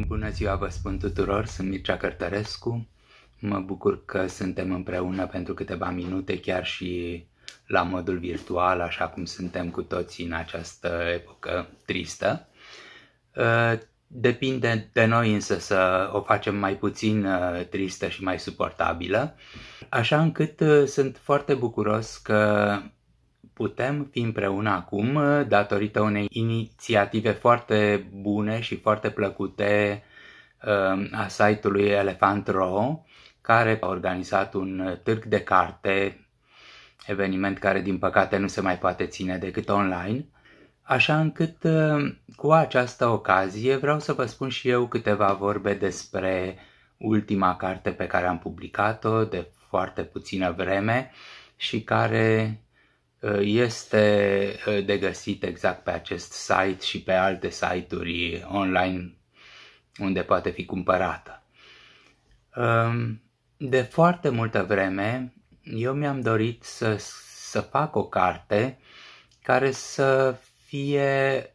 Bună ziua, vă spun tuturor, sunt Mircea Cărtărescu. Mă bucur că suntem împreună pentru câteva minute, chiar și la modul virtual, așa cum suntem cu toții în această epocă tristă. Uh, depinde de noi însă să o facem mai puțin uh, tristă și mai suportabilă, așa încât uh, sunt foarte bucuros că putem fi împreună acum uh, datorită unei inițiative foarte bune și foarte plăcute uh, a site-ului Elephant Row, care a organizat un uh, târg de carte, eveniment care din păcate nu se mai poate ține decât online, așa încât cu această ocazie vreau să vă spun și eu câteva vorbe despre ultima carte pe care am publicat-o de foarte puțină vreme și care Uh, este uh, de găsit exact pe acest site și pe alte site-uri online unde poate fi cumpărată. Um, de foarte multă vreme eu mi-am dorit să, să fac o carte care să fie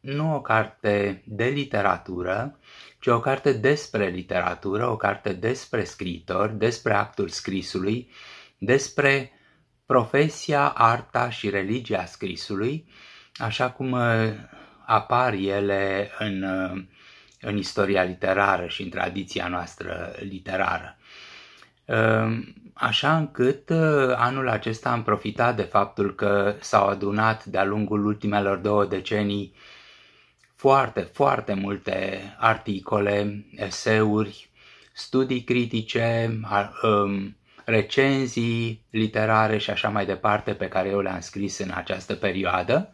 nu o carte de literatură, ci o carte despre literatură, o carte despre scriitor, despre actul scrisului, despre profesia, arta și religia scrisului, așa cum uh, apar ele în, uh, în istoria literară și în tradiția noastră literară. Uh, așa încât anul acesta am profitat de faptul că s-au adunat de-a lungul ultimelor două decenii foarte, foarte multe articole, eseuri, studii critice, um, recenzii literare și așa mai departe pe care eu le-am scris în această perioadă,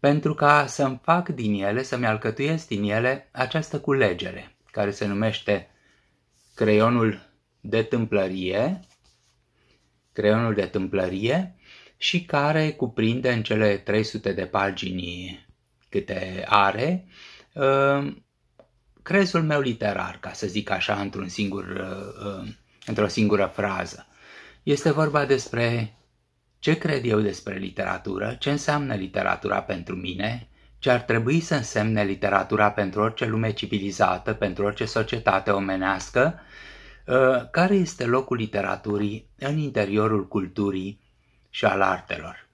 pentru ca să-mi fac din ele, să-mi alcătuiesc din ele această culegere, care se numește creionul de tâmplărie, creionul de tâmplărie și care cuprinde în cele 300 de pagini câte are uh, crezul meu literar, ca să zic așa, într-un singur uh, uh, într-o singură frază. Este vorba despre ce cred eu despre literatură, ce înseamnă literatura pentru mine, ce ar trebui să însemne literatura pentru orice lume civilizată, pentru orice societate omenească, uh, care este locul literaturii în interiorul culturii și al artelor.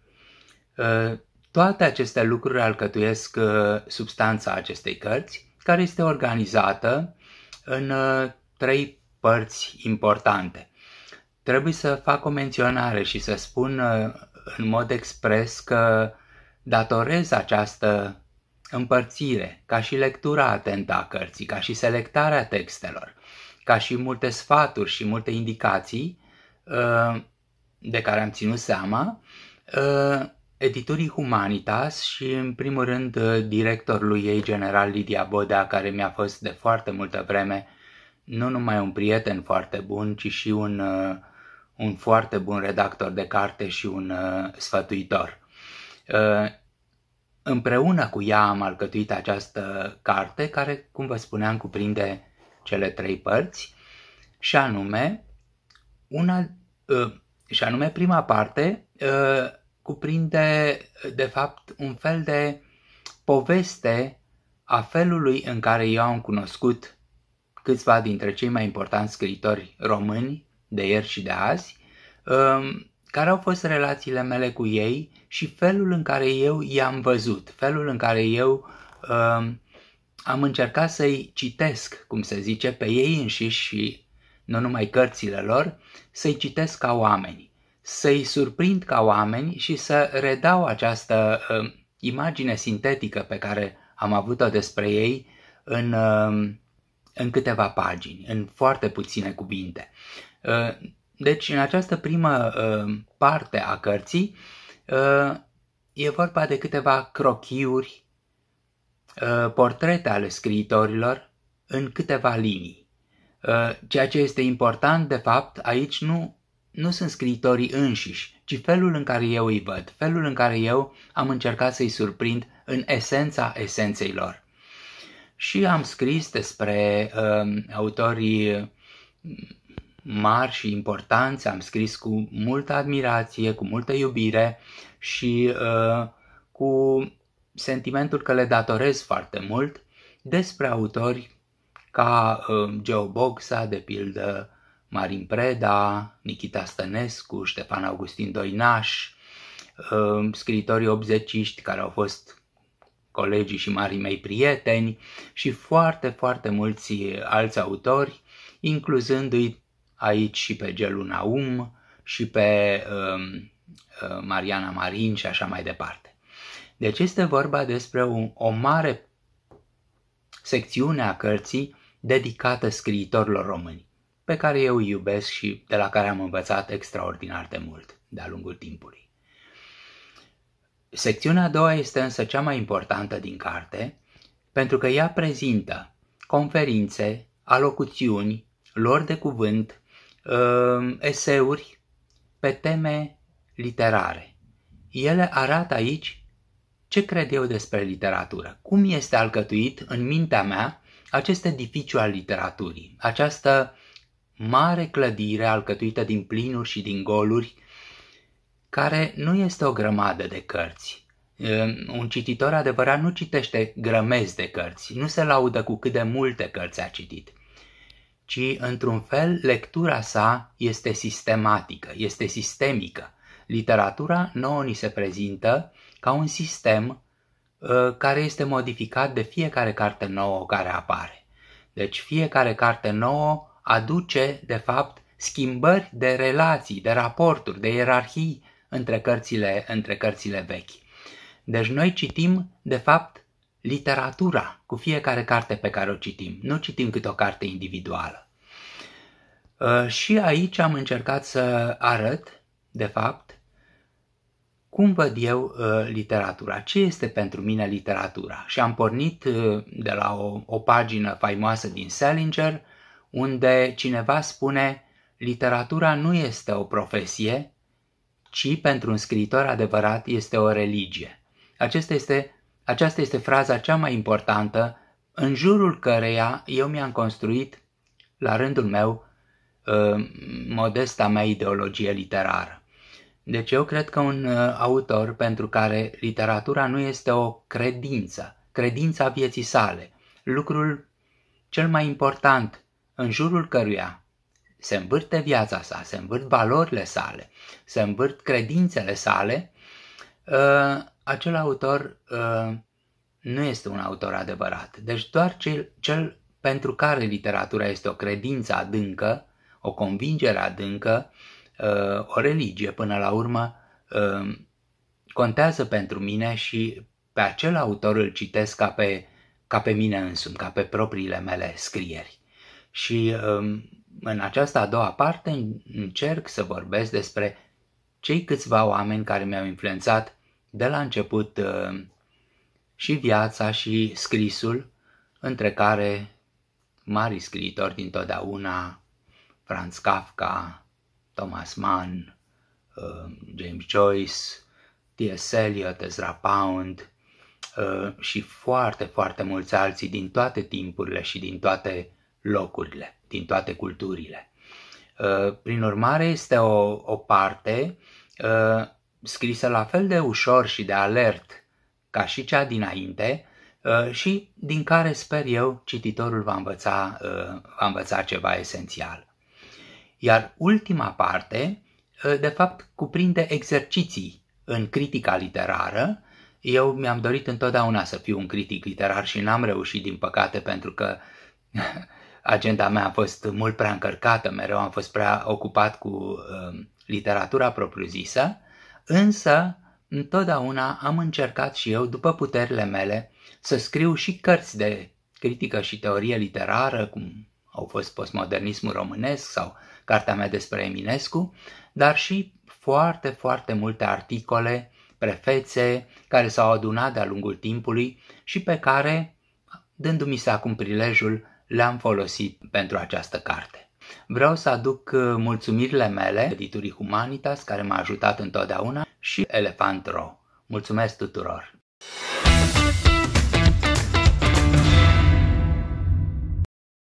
Uh, toate aceste lucruri alcătuiesc uh, substanța acestei cărți, care este organizată în trei părți importante. Trebuie să fac o menționare și să spun uh, în mod expres că datorez această împărțire, ca și lectura atentă a cărții, ca și selectarea textelor, ca și multe sfaturi și multe indicații uh, de care am ținut seama, uh, editurii Humanitas și, în primul rând, directorului ei general Lidia Bodea, care mi-a fost de foarte multă vreme uh, nu numai un prieten foarte bun, ci și un, uh, un foarte bun redactor de carte și un uh, sfătuitor. Uh, împreună cu ea am alcătuit această carte care, cum vă spuneam, cuprinde cele trei părți și anume una și anume prima parte cuprinde de fapt un fel de poveste a felului în care eu am cunoscut câțiva dintre cei mai importanți scritori români de ieri și de azi, um, care au fost relațiile mele cu ei și felul în care eu i-am văzut, felul în care eu um, am încercat să-i citesc, cum se zice, pe ei înșiși și nu numai cărțile lor, să-i citesc ca oameni, să-i surprind ca oameni și să redau această uh, imagine sintetică pe care am avut-o despre ei în uh, în câteva pagini, în foarte puține cuvinte. Uh, deci, în această primă uh, parte a cărții, uh, e vorba de câteva crochiuri, portrete ale scriitorilor în câteva linii. Ceea ce este important, de fapt, aici nu, nu sunt scriitorii înșiși, ci felul în care eu îi văd, felul în care eu am încercat să-i surprind în esența esenței lor și am scris despre uh, autorii mari și importanți, am scris cu multă admirație, cu multă iubire și uh, cu sentimentul că le datorez foarte mult despre autori ca uh, Geo Boxa, de pildă, Marin Preda, Nikita Stănescu, Ștefan Augustin Doinaș, uh, scritorii obzeciști care au fost colegii și marii mei prieteni și foarte, foarte mulți alți autori, incluzându-i aici și pe Gelu Naum și pe um, uh, Mariana Marin și așa mai departe. Deci este vorba despre o, o mare secțiune a cărții dedicată scriitorilor români, pe care eu îi iubesc și de la care am învățat extraordinar de mult de-a lungul timpului. Secțiunea a doua este însă cea mai importantă din carte, pentru că ea prezintă conferințe, alocuțiuni, lor de cuvânt, uh, eseuri pe teme literare. Ele arată aici ce cred eu despre literatură, cum este alcătuit în mintea mea acest edificiu al literaturii, această mare clădire alcătuită din plinuri și din goluri, care nu este o grămadă de cărți. Un cititor adevărat nu citește grămezi de cărți, nu se laudă cu cât de multe cărți a citit, ci, într-un fel, lectura sa este sistematică, este sistemică. Literatura nouă ni se prezintă ca un sistem ă, care este modificat de fiecare carte nouă care apare. Deci fiecare carte nouă aduce, de fapt, schimbări de relații, de raporturi, de ierarhii între cărțile, între cărțile vechi. Deci noi citim, de fapt, literatura cu fiecare carte pe care o citim. Nu citim câte o carte individuală. Uh, și aici am încercat să arăt, de fapt, cum văd eu uh, literatura, ce este pentru mine literatura. Și am pornit uh, de la o, o pagină faimoasă din Salinger, unde cineva spune literatura nu este o profesie, ci pentru un scriitor adevărat este o religie. Acesta este, aceasta este fraza cea mai importantă în jurul căreia eu mi-am construit, la rândul meu, uh, modesta mea ideologie literară. Deci eu cred că un uh, autor pentru care literatura nu este o credință, credința vieții sale, lucrul cel mai important în jurul căruia se învârte viața sa, se învârt valorile sale, se învârt credințele sale, uh, acel autor uh, nu este un autor adevărat. Deci doar cel, cel pentru care literatura este o credință adâncă, o convingere adâncă, uh, o religie până la urmă, contează pentru mine și pe acel autor îl citesc ca pe, ca pe mine însumi, ca pe propriile mele scrieri. Și um, în această a doua parte încerc să vorbesc despre cei câțiva oameni care mi-au influențat de la început uh, și viața și scrisul, între care mari scriitori din totdeauna, Franz Kafka, Thomas Mann, uh, James Joyce, T.S. Eliot, Ezra Pound uh, și foarte, foarte mulți alții din toate timpurile și din toate locurile, din toate culturile. Uh, prin urmare, este o, o parte uh, scrisă la fel de ușor și de alert ca și cea dinainte uh, și din care sper eu cititorul va învăța, va învăța ceva esențial. Iar ultima parte, de fapt, cuprinde exerciții în critica literară. Eu mi-am dorit întotdeauna să fiu un critic literar și n-am reușit, din păcate, pentru că agenda mea a fost mult prea încărcată, mereu am fost prea ocupat cu uh, literatura propriu-zisă, însă întotdeauna am încercat și eu, după puterile mele, să scriu și cărți de critică și teorie literară, cum au fost postmodernismul românesc sau cartea mea despre Eminescu, dar și foarte, foarte multe articole, prefețe, care s-au adunat de-a lungul timpului și pe care, dându-mi se acum prilejul, le-am folosit pentru această carte. Vreau să aduc uh, mulțumirile mele editurii Humanitas, care m-a ajutat întotdeauna, și Elefant Ro. Mulțumesc tuturor!